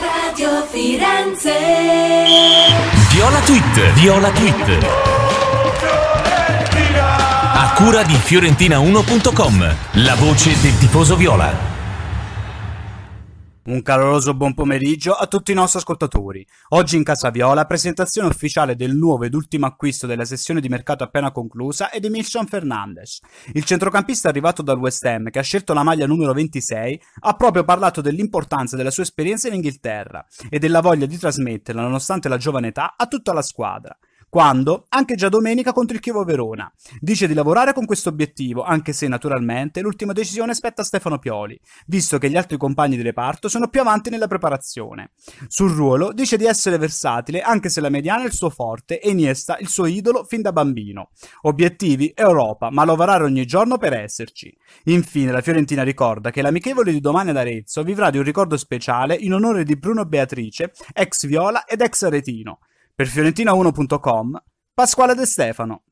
Radio Firenze Viola Tweet Viola Tweet A cura di Fiorentina1.com La voce del tifoso Viola un caloroso buon pomeriggio a tutti i nostri ascoltatori. Oggi in Casa Viola presentazione ufficiale del nuovo ed ultimo acquisto della sessione di mercato appena conclusa è di Milton Fernandes. Il centrocampista arrivato dal West Ham, che ha scelto la maglia numero 26, ha proprio parlato dell'importanza della sua esperienza in Inghilterra e della voglia di trasmetterla, nonostante la giovane età, a tutta la squadra quando, anche già domenica contro il Chievo Verona. Dice di lavorare con questo obiettivo, anche se naturalmente l'ultima decisione spetta a Stefano Pioli, visto che gli altri compagni di reparto sono più avanti nella preparazione. Sul ruolo dice di essere versatile, anche se la mediana è il suo forte e Iniesta il suo idolo fin da bambino. Obiettivi Europa, ma lavorare ogni giorno per esserci. Infine la Fiorentina ricorda che l'amichevole di domani ad Arezzo vivrà di un ricordo speciale in onore di Bruno Beatrice, ex Viola ed ex Aretino per fiorentina1.com, Pasquale De Stefano.